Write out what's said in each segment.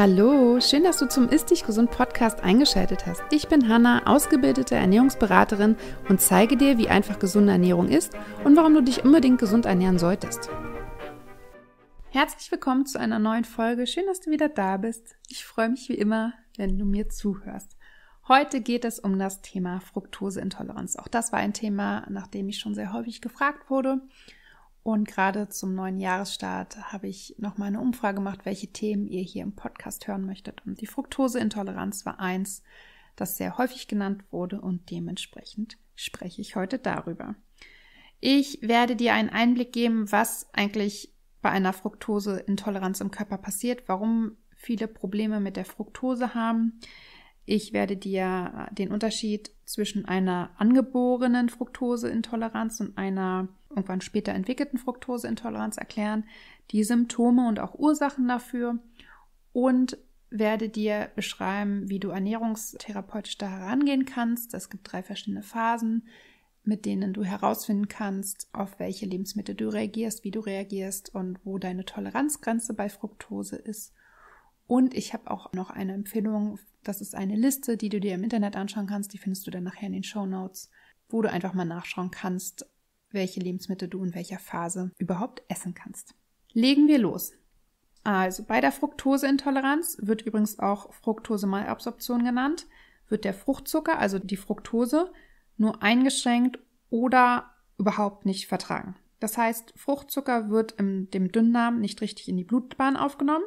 Hallo, schön, dass du zum Ist Dich Gesund Podcast eingeschaltet hast. Ich bin Hanna, ausgebildete Ernährungsberaterin und zeige dir, wie einfach gesunde Ernährung ist und warum du dich unbedingt gesund ernähren solltest. Herzlich willkommen zu einer neuen Folge. Schön, dass du wieder da bist. Ich freue mich wie immer, wenn du mir zuhörst. Heute geht es um das Thema Fructoseintoleranz. Auch das war ein Thema, nach dem ich schon sehr häufig gefragt wurde. Und gerade zum neuen Jahresstart habe ich nochmal eine Umfrage gemacht, welche Themen ihr hier im Podcast hören möchtet. Und die Fructoseintoleranz war eins, das sehr häufig genannt wurde und dementsprechend spreche ich heute darüber. Ich werde dir einen Einblick geben, was eigentlich bei einer Fructoseintoleranz im Körper passiert, warum viele Probleme mit der Fructose haben, ich werde dir äh, den Unterschied zwischen einer angeborenen Fructoseintoleranz und einer irgendwann später entwickelten Fructoseintoleranz erklären, die Symptome und auch Ursachen dafür und werde dir beschreiben, wie du ernährungstherapeutisch da herangehen kannst. Es gibt drei verschiedene Phasen, mit denen du herausfinden kannst, auf welche Lebensmittel du reagierst, wie du reagierst und wo deine Toleranzgrenze bei Fructose ist. Und ich habe auch noch eine Empfehlung. Das ist eine Liste, die du dir im Internet anschauen kannst. Die findest du dann nachher in den Show Notes, wo du einfach mal nachschauen kannst, welche Lebensmittel du in welcher Phase überhaupt essen kannst. Legen wir los. Also bei der Fructoseintoleranz wird übrigens auch Fructosemalabsorption genannt, wird der Fruchtzucker, also die Fructose, nur eingeschränkt oder überhaupt nicht vertragen. Das heißt, Fruchtzucker wird im, dem Dünndarm nicht richtig in die Blutbahn aufgenommen.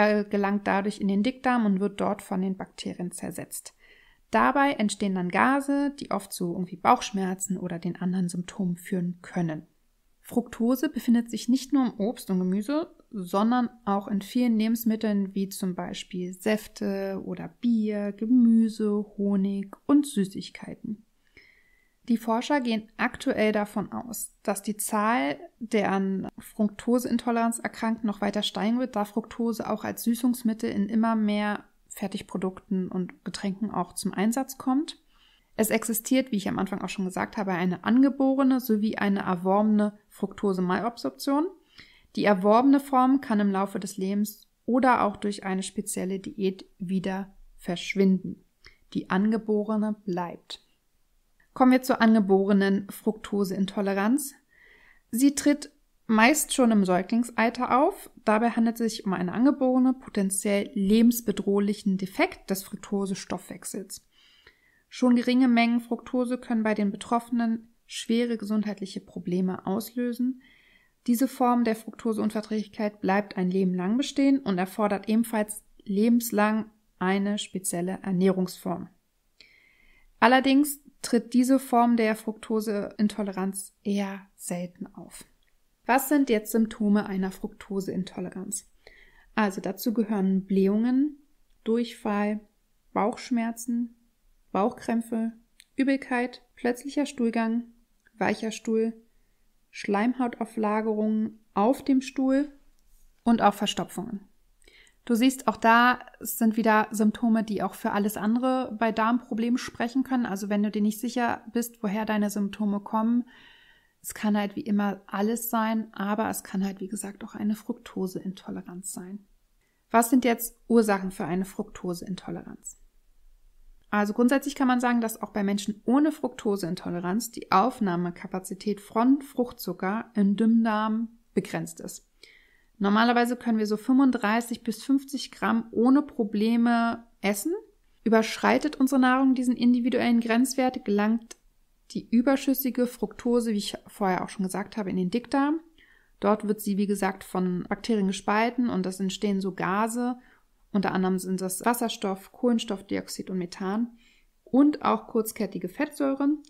Er äh, gelangt dadurch in den Dickdarm und wird dort von den Bakterien zersetzt. Dabei entstehen dann Gase, die oft zu irgendwie Bauchschmerzen oder den anderen Symptomen führen können. Fructose befindet sich nicht nur im Obst und Gemüse, sondern auch in vielen Lebensmitteln wie zum Beispiel Säfte oder Bier, Gemüse, Honig und Süßigkeiten. Die Forscher gehen aktuell davon aus, dass die Zahl der an Fructoseintoleranz erkrankten noch weiter steigen wird, da Fructose auch als Süßungsmittel in immer mehr Fertigprodukten und Getränken auch zum Einsatz kommt. Es existiert, wie ich am Anfang auch schon gesagt habe, eine angeborene sowie eine erworbene Fructose-Malabsorption. Die erworbene Form kann im Laufe des Lebens oder auch durch eine spezielle Diät wieder verschwinden. Die angeborene bleibt. Kommen wir zur angeborenen Fructoseintoleranz. Sie tritt meist schon im Säuglingsalter auf. Dabei handelt es sich um einen angeborenen, potenziell lebensbedrohlichen Defekt des Fructosestoffwechsels. Schon geringe Mengen Fructose können bei den Betroffenen schwere gesundheitliche Probleme auslösen. Diese Form der Fructoseunverträglichkeit bleibt ein Leben lang bestehen und erfordert ebenfalls lebenslang eine spezielle Ernährungsform. Allerdings tritt diese Form der Fructoseintoleranz eher selten auf. Was sind jetzt Symptome einer Fructoseintoleranz? Also dazu gehören Blähungen, Durchfall, Bauchschmerzen, Bauchkrämpfe, Übelkeit, plötzlicher Stuhlgang, weicher Stuhl, Schleimhautauflagerungen auf dem Stuhl und auch Verstopfungen. Du siehst, auch da sind wieder Symptome, die auch für alles andere bei Darmproblemen sprechen können. Also wenn du dir nicht sicher bist, woher deine Symptome kommen, es kann halt wie immer alles sein, aber es kann halt wie gesagt auch eine Fructoseintoleranz sein. Was sind jetzt Ursachen für eine Fructoseintoleranz? Also grundsätzlich kann man sagen, dass auch bei Menschen ohne Fructoseintoleranz die Aufnahmekapazität von Fruchtzucker im Dünndarm begrenzt ist. Normalerweise können wir so 35 bis 50 Gramm ohne Probleme essen. Überschreitet unsere Nahrung diesen individuellen Grenzwert, gelangt die überschüssige Fructose, wie ich vorher auch schon gesagt habe, in den Dickdarm. Dort wird sie, wie gesagt, von Bakterien gespalten und es entstehen so Gase. Unter anderem sind das Wasserstoff, Kohlenstoffdioxid und Methan und auch kurzkettige Fettsäuren.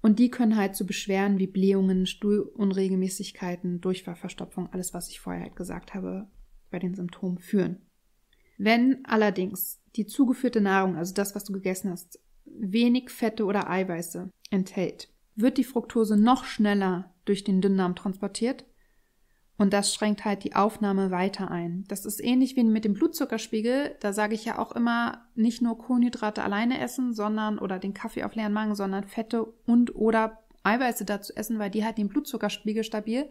Und die können halt zu Beschwerden wie Blähungen, Stuhlunregelmäßigkeiten, Durchfallverstopfung, alles, was ich vorher halt gesagt habe, bei den Symptomen führen. Wenn allerdings die zugeführte Nahrung, also das, was du gegessen hast, wenig Fette oder Eiweiße enthält, wird die Fructose noch schneller durch den Dünndarm transportiert und das schränkt halt die Aufnahme weiter ein. Das ist ähnlich wie mit dem Blutzuckerspiegel. Da sage ich ja auch immer, nicht nur Kohlenhydrate alleine essen, sondern oder den Kaffee auf leeren Magen, sondern Fette und oder Eiweiße dazu essen, weil die halt den Blutzuckerspiegel stabil.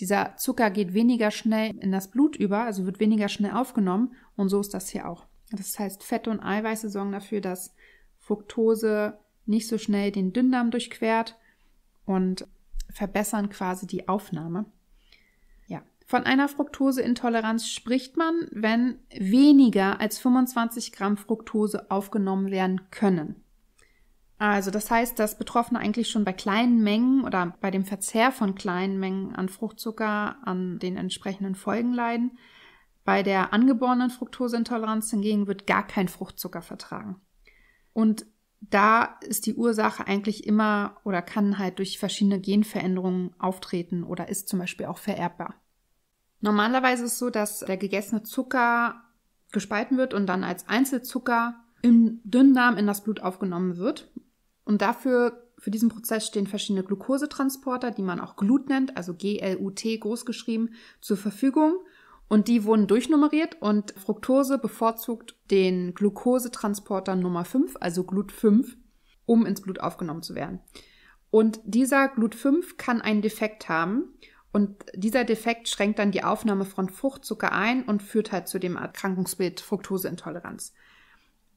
Dieser Zucker geht weniger schnell in das Blut über, also wird weniger schnell aufgenommen. Und so ist das hier auch. Das heißt, Fette und Eiweiße sorgen dafür, dass Fructose nicht so schnell den Dünndarm durchquert und verbessern quasi die Aufnahme. Von einer Fructoseintoleranz spricht man, wenn weniger als 25 Gramm Fructose aufgenommen werden können. Also das heißt, dass Betroffene eigentlich schon bei kleinen Mengen oder bei dem Verzehr von kleinen Mengen an Fruchtzucker an den entsprechenden Folgen leiden. Bei der angeborenen Fructoseintoleranz hingegen wird gar kein Fruchtzucker vertragen. Und da ist die Ursache eigentlich immer oder kann halt durch verschiedene Genveränderungen auftreten oder ist zum Beispiel auch vererbbar. Normalerweise ist es so, dass der gegessene Zucker gespalten wird und dann als Einzelzucker im Dünndarm in das Blut aufgenommen wird. Und dafür, für diesen Prozess stehen verschiedene Glukosetransporter, die man auch Glut nennt, also G-L-U-T großgeschrieben, zur Verfügung. Und die wurden durchnummeriert und Fructose bevorzugt den Glukosetransporter Nummer 5, also Glut 5, um ins Blut aufgenommen zu werden. Und dieser Glut 5 kann einen Defekt haben und dieser Defekt schränkt dann die Aufnahme von Fruchtzucker ein und führt halt zu dem Erkrankungsbild Fructoseintoleranz.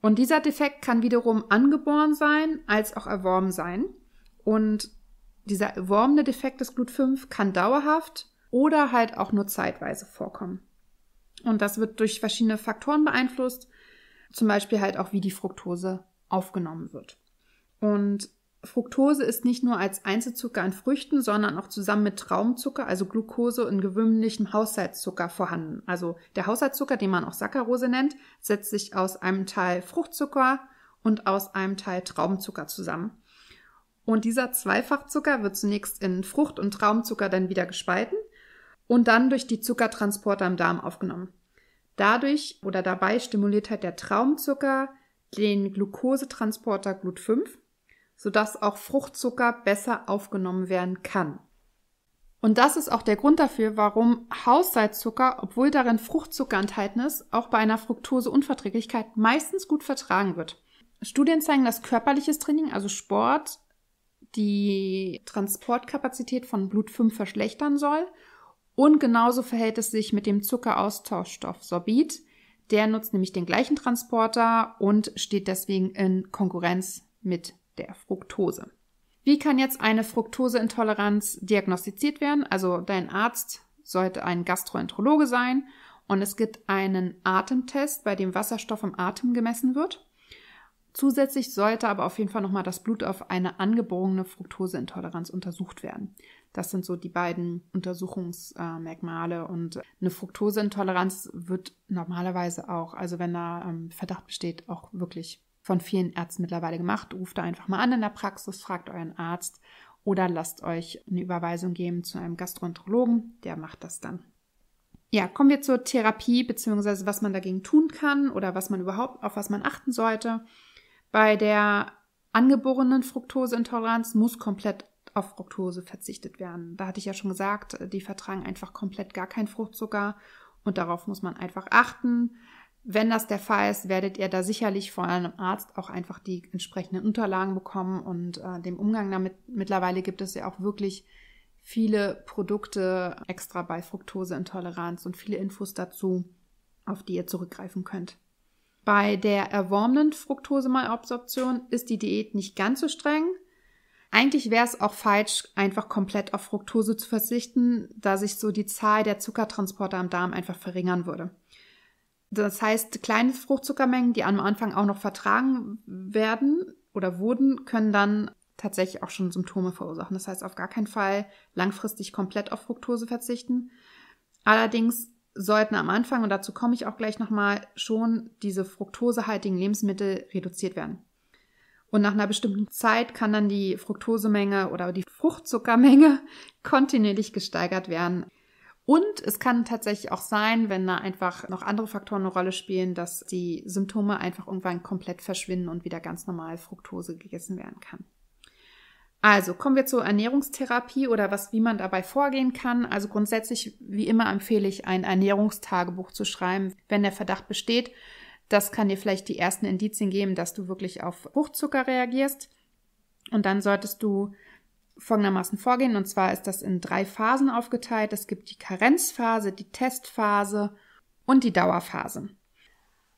Und dieser Defekt kann wiederum angeboren sein, als auch erworben sein. Und dieser erworbene Defekt des Glut5 kann dauerhaft oder halt auch nur zeitweise vorkommen. Und das wird durch verschiedene Faktoren beeinflusst, zum Beispiel halt auch, wie die Fructose aufgenommen wird. Und Fructose ist nicht nur als Einzelzucker in Früchten, sondern auch zusammen mit Traumzucker, also Glucose in gewöhnlichem Haushaltszucker vorhanden. Also der Haushaltszucker, den man auch Saccharose nennt, setzt sich aus einem Teil Fruchtzucker und aus einem Teil Traumzucker zusammen. Und dieser Zweifachzucker wird zunächst in Frucht- und Traumzucker dann wieder gespalten und dann durch die Zuckertransporter im Darm aufgenommen. Dadurch oder dabei stimuliert halt der Traumzucker den Glukosetransporter Glut 5 sodass auch Fruchtzucker besser aufgenommen werden kann. Und das ist auch der Grund dafür, warum Haushaltszucker, obwohl darin Fruchtzucker enthalten ist, auch bei einer Fructoseunverträglichkeit meistens gut vertragen wird. Studien zeigen, dass körperliches Training, also Sport, die Transportkapazität von Blut 5 verschlechtern soll. Und genauso verhält es sich mit dem Zuckeraustauschstoff Sorbit. Der nutzt nämlich den gleichen Transporter und steht deswegen in Konkurrenz mit der Fructose. Wie kann jetzt eine Fructoseintoleranz diagnostiziert werden? Also dein Arzt sollte ein Gastroenterologe sein und es gibt einen Atemtest, bei dem Wasserstoff im Atem gemessen wird. Zusätzlich sollte aber auf jeden Fall nochmal das Blut auf eine angeborene Fructoseintoleranz untersucht werden. Das sind so die beiden Untersuchungsmerkmale und eine Fructoseintoleranz wird normalerweise auch, also wenn da ähm, Verdacht besteht, auch wirklich von vielen Ärzten mittlerweile gemacht. Ruft da einfach mal an in der Praxis, fragt euren Arzt oder lasst euch eine Überweisung geben zu einem Gastroenterologen, der macht das dann. Ja, kommen wir zur Therapie beziehungsweise was man dagegen tun kann oder was man überhaupt auf was man achten sollte. Bei der angeborenen Fructoseintoleranz muss komplett auf Fructose verzichtet werden. Da hatte ich ja schon gesagt, die vertragen einfach komplett gar keinen Fruchtzucker und darauf muss man einfach achten. Wenn das der Fall ist, werdet ihr da sicherlich von einem Arzt auch einfach die entsprechenden Unterlagen bekommen und äh, dem Umgang damit. Mittlerweile gibt es ja auch wirklich viele Produkte extra bei Fructoseintoleranz und viele Infos dazu, auf die ihr zurückgreifen könnt. Bei der erworbenen Fructosemalabsorption ist die Diät nicht ganz so streng. Eigentlich wäre es auch falsch, einfach komplett auf Fructose zu verzichten, da sich so die Zahl der Zuckertransporter am Darm einfach verringern würde. Das heißt, kleine Fruchtzuckermengen, die am Anfang auch noch vertragen werden oder wurden, können dann tatsächlich auch schon Symptome verursachen. Das heißt, auf gar keinen Fall langfristig komplett auf Fructose verzichten. Allerdings sollten am Anfang, und dazu komme ich auch gleich nochmal, schon diese fructosehaltigen Lebensmittel reduziert werden. Und nach einer bestimmten Zeit kann dann die Fructosemenge oder die Fruchtzuckermenge kontinuierlich gesteigert werden. Und es kann tatsächlich auch sein, wenn da einfach noch andere Faktoren eine Rolle spielen, dass die Symptome einfach irgendwann komplett verschwinden und wieder ganz normal Fructose gegessen werden kann. Also kommen wir zur Ernährungstherapie oder was, wie man dabei vorgehen kann. Also grundsätzlich, wie immer, empfehle ich, ein Ernährungstagebuch zu schreiben, wenn der Verdacht besteht. Das kann dir vielleicht die ersten Indizien geben, dass du wirklich auf Fruchtzucker reagierst. Und dann solltest du folgendermaßen vorgehen. Und zwar ist das in drei Phasen aufgeteilt. Es gibt die Karenzphase, die Testphase und die Dauerphase.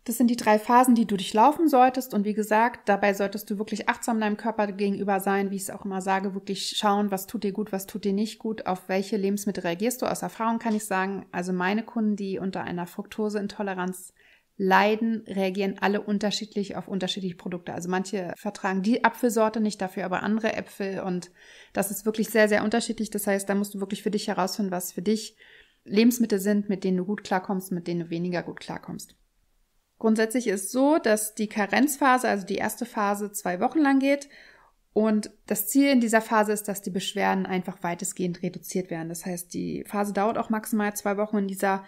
Das sind die drei Phasen, die du durchlaufen solltest. Und wie gesagt, dabei solltest du wirklich achtsam deinem Körper gegenüber sein, wie ich es auch immer sage, wirklich schauen, was tut dir gut, was tut dir nicht gut, auf welche Lebensmittel reagierst du. Aus Erfahrung kann ich sagen, also meine Kunden, die unter einer Fructoseintoleranz Leiden reagieren alle unterschiedlich auf unterschiedliche Produkte. Also manche vertragen die Apfelsorte nicht, dafür aber andere Äpfel. Und das ist wirklich sehr, sehr unterschiedlich. Das heißt, da musst du wirklich für dich herausfinden, was für dich Lebensmittel sind, mit denen du gut klarkommst, mit denen du weniger gut klarkommst. Grundsätzlich ist es so, dass die Karenzphase, also die erste Phase, zwei Wochen lang geht. Und das Ziel in dieser Phase ist, dass die Beschwerden einfach weitestgehend reduziert werden. Das heißt, die Phase dauert auch maximal zwei Wochen. In dieser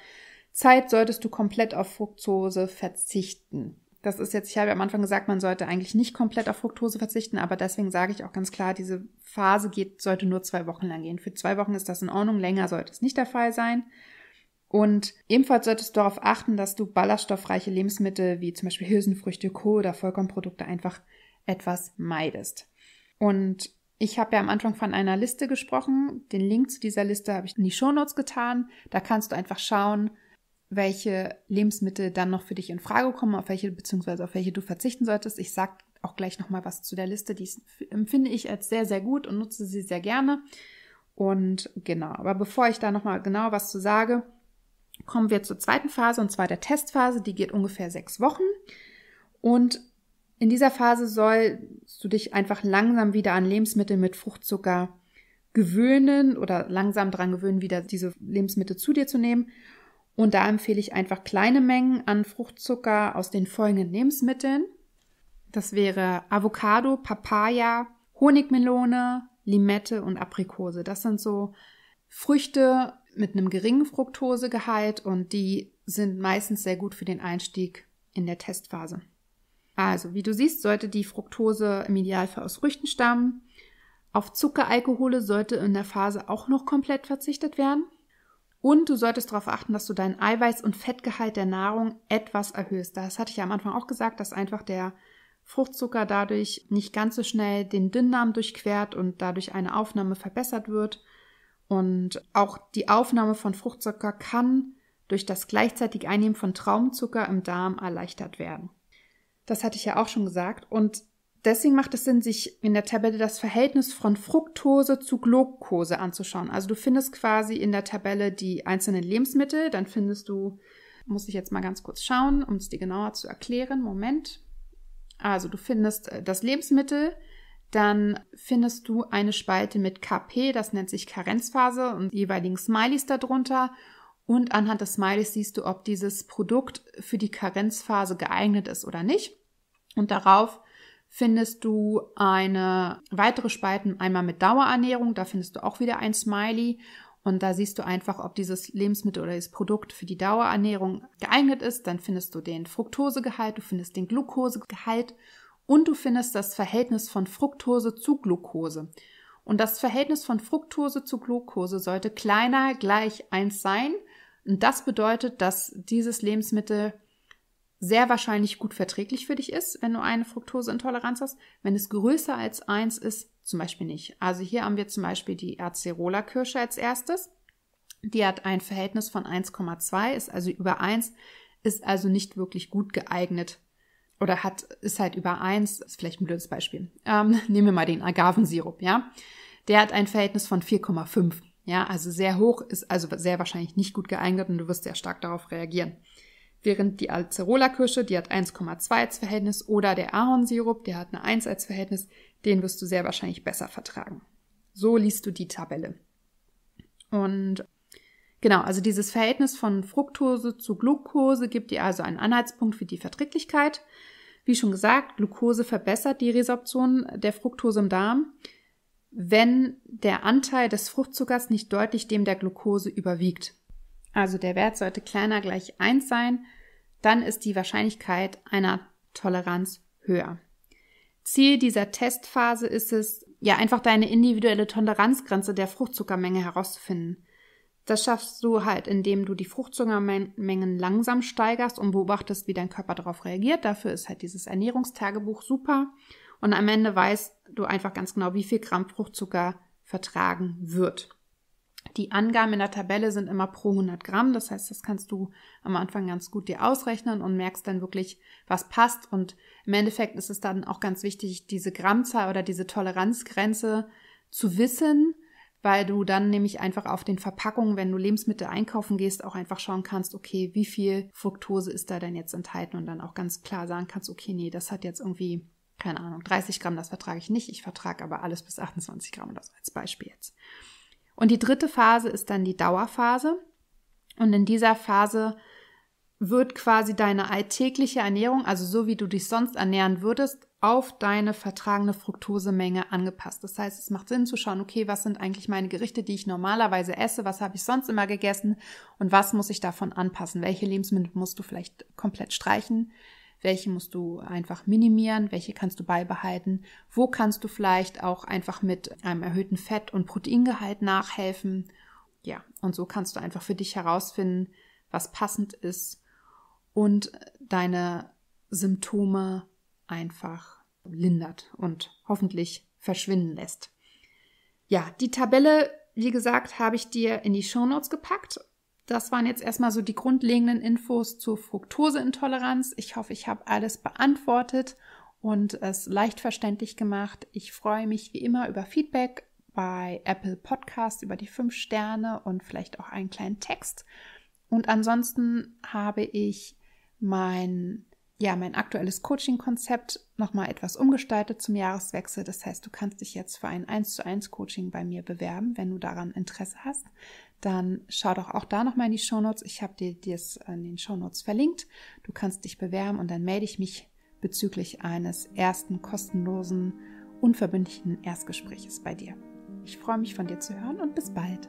Zeit solltest du komplett auf Fructose verzichten. Das ist jetzt, ich habe ja am Anfang gesagt, man sollte eigentlich nicht komplett auf Fructose verzichten, aber deswegen sage ich auch ganz klar, diese Phase geht, sollte nur zwei Wochen lang gehen. Für zwei Wochen ist das in Ordnung, länger sollte es nicht der Fall sein. Und ebenfalls solltest du darauf achten, dass du ballaststoffreiche Lebensmittel wie zum Beispiel Hülsenfrüchte, Kohl oder Vollkornprodukte einfach etwas meidest. Und ich habe ja am Anfang von einer Liste gesprochen. Den Link zu dieser Liste habe ich in die Shownotes getan. Da kannst du einfach schauen, welche Lebensmittel dann noch für dich in Frage kommen, auf welche beziehungsweise auf welche du verzichten solltest. Ich sage auch gleich nochmal was zu der Liste. Die empfinde ich als sehr, sehr gut und nutze sie sehr gerne. Und genau, aber bevor ich da nochmal genau was zu sage, kommen wir zur zweiten Phase und zwar der Testphase. Die geht ungefähr sechs Wochen. Und in dieser Phase sollst du dich einfach langsam wieder an Lebensmittel mit Fruchtzucker gewöhnen oder langsam dran gewöhnen, wieder diese Lebensmittel zu dir zu nehmen. Und da empfehle ich einfach kleine Mengen an Fruchtzucker aus den folgenden Lebensmitteln. Das wäre Avocado, Papaya, Honigmelone, Limette und Aprikose. Das sind so Früchte mit einem geringen Fructosegehalt und die sind meistens sehr gut für den Einstieg in der Testphase. Also, wie du siehst, sollte die Fructose im Idealfall aus Früchten stammen. Auf Zuckeralkohole sollte in der Phase auch noch komplett verzichtet werden. Und du solltest darauf achten, dass du deinen Eiweiß- und Fettgehalt der Nahrung etwas erhöhst. Das hatte ich ja am Anfang auch gesagt, dass einfach der Fruchtzucker dadurch nicht ganz so schnell den Dünndarm durchquert und dadurch eine Aufnahme verbessert wird. Und auch die Aufnahme von Fruchtzucker kann durch das gleichzeitig Einnehmen von Traumzucker im Darm erleichtert werden. Das hatte ich ja auch schon gesagt. Und Deswegen macht es Sinn, sich in der Tabelle das Verhältnis von Fructose zu Glucose anzuschauen. Also du findest quasi in der Tabelle die einzelnen Lebensmittel, dann findest du, muss ich jetzt mal ganz kurz schauen, um es dir genauer zu erklären. Moment. Also du findest äh, das Lebensmittel, dann findest du eine Spalte mit KP, das nennt sich Karenzphase und jeweiligen Smileys darunter. Und anhand des Smileys siehst du, ob dieses Produkt für die Karenzphase geeignet ist oder nicht. Und darauf findest du eine weitere Spalten einmal mit Dauerernährung. Da findest du auch wieder ein Smiley. Und da siehst du einfach, ob dieses Lebensmittel oder das Produkt für die Dauerernährung geeignet ist. Dann findest du den Fructosegehalt, du findest den Glukosegehalt und du findest das Verhältnis von Fructose zu Glukose. Und das Verhältnis von Fructose zu Glukose sollte kleiner gleich eins sein. Und das bedeutet, dass dieses Lebensmittel sehr wahrscheinlich gut verträglich für dich ist, wenn du eine Fructoseintoleranz hast. Wenn es größer als eins ist, zum Beispiel nicht. Also hier haben wir zum Beispiel die Acerola Kirsche als erstes. Die hat ein Verhältnis von 1,2, ist also über 1, ist also nicht wirklich gut geeignet oder hat, ist halt über 1, ist vielleicht ein blödes Beispiel. Ähm, nehmen wir mal den Agavensirup, ja. Der hat ein Verhältnis von 4,5. Ja, also sehr hoch ist also sehr wahrscheinlich nicht gut geeignet und du wirst sehr stark darauf reagieren während die Acerola-Kirsche, die hat 1,2 als Verhältnis, oder der Ahornsirup, der hat eine 1 als Verhältnis, den wirst du sehr wahrscheinlich besser vertragen. So liest du die Tabelle. Und genau, also dieses Verhältnis von Fructose zu Glucose gibt dir also einen Anhaltspunkt für die Verträglichkeit. Wie schon gesagt, Glucose verbessert die Resorption der Fructose im Darm, wenn der Anteil des Fruchtzuckers nicht deutlich dem der Glucose überwiegt. Also der Wert sollte kleiner gleich 1 sein, dann ist die Wahrscheinlichkeit einer Toleranz höher. Ziel dieser Testphase ist es, ja einfach deine individuelle Toleranzgrenze der Fruchtzuckermenge herauszufinden. Das schaffst du halt, indem du die Fruchtzuckermengen langsam steigerst und beobachtest, wie dein Körper darauf reagiert. Dafür ist halt dieses Ernährungstagebuch super. Und am Ende weißt du einfach ganz genau, wie viel Gramm Fruchtzucker vertragen wird. Die Angaben in der Tabelle sind immer pro 100 Gramm. Das heißt, das kannst du am Anfang ganz gut dir ausrechnen und merkst dann wirklich, was passt. Und im Endeffekt ist es dann auch ganz wichtig, diese Grammzahl oder diese Toleranzgrenze zu wissen, weil du dann nämlich einfach auf den Verpackungen, wenn du Lebensmittel einkaufen gehst, auch einfach schauen kannst, okay, wie viel Fructose ist da denn jetzt enthalten und dann auch ganz klar sagen kannst, okay, nee, das hat jetzt irgendwie, keine Ahnung, 30 Gramm, das vertrage ich nicht, ich vertrage aber alles bis 28 Gramm oder so als Beispiel jetzt. Und die dritte Phase ist dann die Dauerphase. Und in dieser Phase wird quasi deine alltägliche Ernährung, also so wie du dich sonst ernähren würdest, auf deine vertragene Fructosemenge angepasst. Das heißt, es macht Sinn zu schauen, okay, was sind eigentlich meine Gerichte, die ich normalerweise esse, was habe ich sonst immer gegessen und was muss ich davon anpassen? Welche Lebensmittel musst du vielleicht komplett streichen, welche musst du einfach minimieren, welche kannst du beibehalten, wo kannst du vielleicht auch einfach mit einem erhöhten Fett- und Proteingehalt nachhelfen. Ja, und so kannst du einfach für dich herausfinden, was passend ist und deine Symptome einfach lindert und hoffentlich verschwinden lässt. Ja, die Tabelle, wie gesagt, habe ich dir in die Shownotes gepackt das waren jetzt erstmal so die grundlegenden Infos zur Fructoseintoleranz. Ich hoffe, ich habe alles beantwortet und es leicht verständlich gemacht. Ich freue mich wie immer über Feedback bei Apple Podcast über die fünf Sterne und vielleicht auch einen kleinen Text. Und ansonsten habe ich mein ja, mein aktuelles Coaching-Konzept nochmal etwas umgestaltet zum Jahreswechsel. Das heißt, du kannst dich jetzt für ein 1 zu 1 Coaching bei mir bewerben, wenn du daran Interesse hast dann schau doch auch da nochmal in die Shownotes. Ich habe dir das in den Shownotes verlinkt. Du kannst dich bewerben und dann melde ich mich bezüglich eines ersten kostenlosen, unverbindlichen Erstgespräches bei dir. Ich freue mich von dir zu hören und bis bald.